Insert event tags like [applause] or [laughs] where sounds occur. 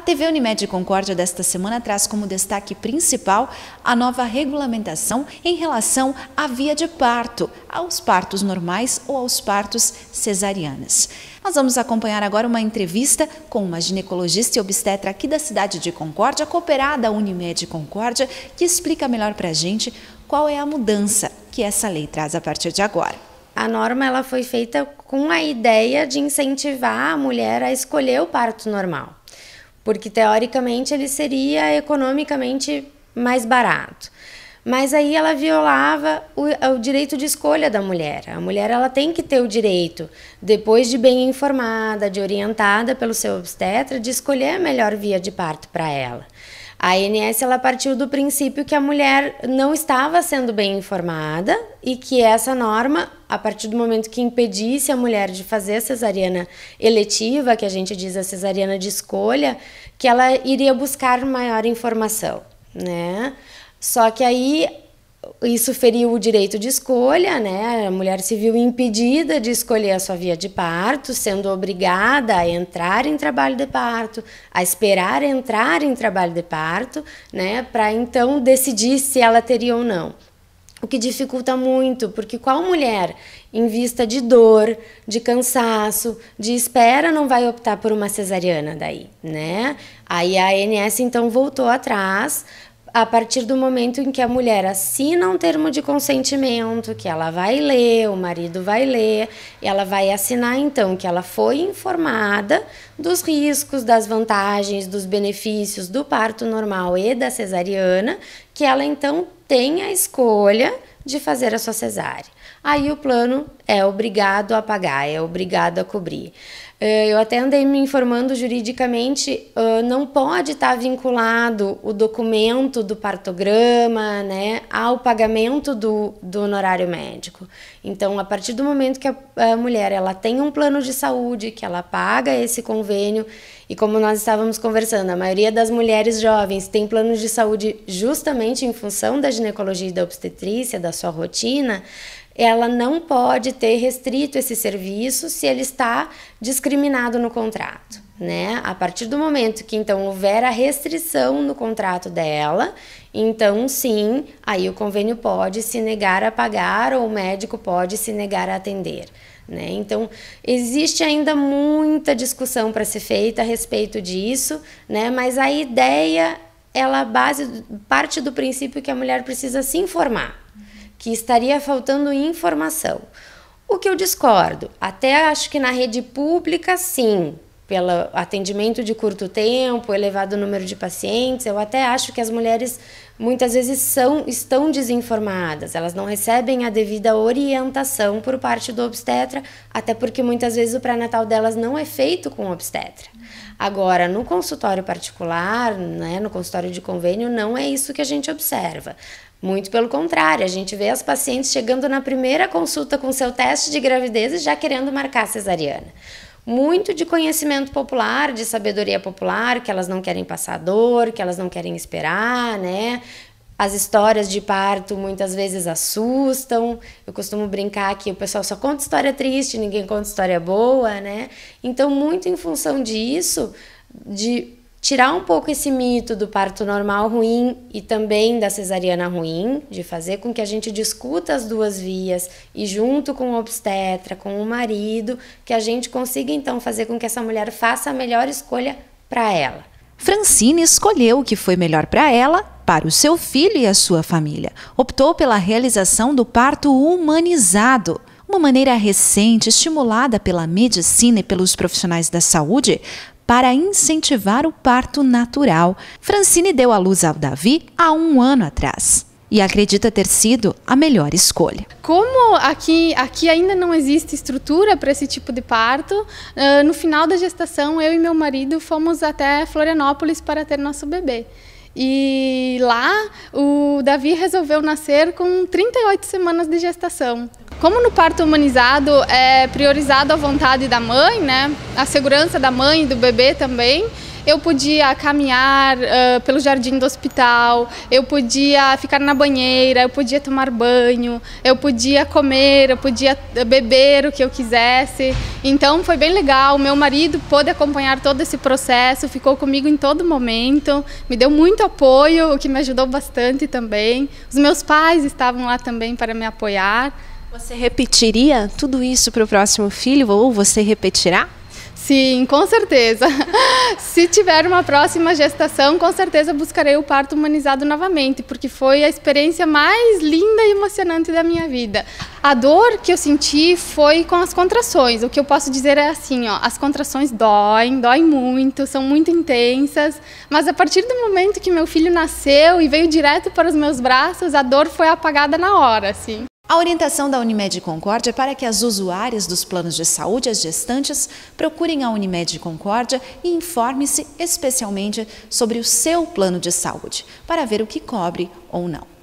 A TV Unimed Concórdia desta semana traz como destaque principal a nova regulamentação em relação à via de parto, aos partos normais ou aos partos cesarianas. Nós vamos acompanhar agora uma entrevista com uma ginecologista e obstetra aqui da cidade de Concórdia, cooperada Unimed Concórdia, que explica melhor para a gente qual é a mudança que essa lei traz a partir de agora. A norma ela foi feita com a ideia de incentivar a mulher a escolher o parto normal porque teoricamente ele seria economicamente mais barato. Mas aí ela violava o, o, direito de escolha da mulher. A mulher ela tem que ter o direito, depois de bem informada, de orientada pelo seu obstetra, de escolher a melhor via de parto para ela. A ANS ela partiu do princípio que a mulher não estava sendo bem informada e que essa norma, a partir do momento que impedisse a mulher de fazer a cesariana eletiva, que a gente diz a cesariana de escolha, que ela iria buscar maior informação, né? Só que aí isso feriu o direito de escolha, né? A mulher se viu impedida de escolher a sua via de parto, sendo obrigada a entrar em trabalho de parto, a esperar entrar em trabalho de parto, né? Para então decidir se ela teria ou não. O que dificulta muito, porque qual mulher, em vista de dor, de cansaço, de espera, não vai optar por uma cesariana daí, né? Aí a ANS então voltou atrás a partir do momento em que a mulher assina um termo de consentimento, que ela vai ler, o marido vai ler, ela vai assinar então que ela foi informada dos riscos, das vantagens, dos benefícios do parto normal e da cesariana, que ela então tem a escolha de fazer a sua cesárea. Aí o plano é obrigado a pagar, é obrigado a cobrir. Eh, eu até andei me informando juridicamente, não pode estar tá vinculado o documento do partograma né, ao pagamento do, do honorário médico. Então, a partir do momento que a, a mulher ela tem um plano de saúde, que ela paga esse convênio, e como nós estávamos conversando, a maioria das mulheres jovens tem planos de saúde justamente em função da ginecologia e da obstetrícia, da sua rotina, ela não pode ter restrito esse serviço se ele está discriminado no contrato. Né? A partir do momento que então houver a restrição no contrato dela, então sim, aí o convênio pode se negar a pagar ou o médico pode se negar a atender. Né? Então, existe ainda muita discussão para ser feita a respeito disso, né? mas a ideia ela base, parte do princípio que a mulher precisa se informar que estaria faltando informação. O que eu discordo, até acho que na rede pública, sim, pelo atendimento de curto tempo, elevado número de pacientes, eu até acho que as mulheres muitas vezes são, estão desinformadas, elas não recebem a devida orientação por parte do obstetra, até porque muitas vezes o pré-natal delas não é feito com obstetra. Agora, no consultório particular, né, no consultório de convênio, não é isso que a gente observa. Muito pelo contrário, a gente vê as pacientes chegando na primeira consulta com seu teste de gravidez e já querendo marcar cesariana muito de conhecimento popular, de sabedoria popular, que elas não querem passar dor, que elas não querem esperar, né? As histórias de parto muitas vezes assustam. Eu costumo brincar que o pessoal só conta história triste, ninguém conta história boa, né? Então, muito em função disso, de tirar um pouco esse mito do parto normal ruim e também da cesariana ruim, de fazer com que a gente discuta as duas vias e junto com o obstetra, com o marido, que a gente consiga então fazer com que essa mulher faça a melhor escolha para ela. Francine escolheu o que foi melhor para ela, para o seu filho e a sua família. Optou pela realização do parto humanizado uma maneira recente estimulada pela medicina e pelos profissionais da saúde para incentivar o parto natural. Francine deu à luz ao Davi há um ano atrás e acredita ter sido a melhor escolha. Como aqui, aqui ainda não existe estrutura para esse tipo de parto, ah, no final da gestação eu e meu marido fomos até Florianópolis para ter nosso bebê. E lá o Davi resolveu nascer com 38 semanas de gestação. Como no parto humanizado é priorizado a vontade da mãe, né, a segurança da mãe e do bebê também, eu podia caminhar uh, pelo jardim do hospital, eu podia ficar na banheira, eu podia tomar banho, eu podia comer, eu podia beber o que eu quisesse. Então foi bem legal. Meu marido pôde acompanhar todo esse processo, ficou comigo em todo momento, me deu muito apoio, o que me ajudou bastante também. Os meus pais estavam lá também para me apoiar. Você repetiria tudo isso para o próximo filho ou você repetirá? Sim, com certeza. [laughs] Se tiver uma próxima gestação, com certeza buscarei o parto humanizado novamente, porque foi a experiência mais linda e emocionante da minha vida. A dor que eu senti foi com as contrações. O que eu posso dizer é assim, ó, as contrações doem, doem muito, são muito intensas, mas a partir do momento que meu filho nasceu e veio direto para os meus braços, a dor foi apagada na hora, assim. A orientação da Unimed Concórdia é para que as usuárias dos planos de saúde, as gestantes, procurem a Unimed Concórdia e informe-se especialmente sobre o seu plano de saúde, para ver o que cobre ou não.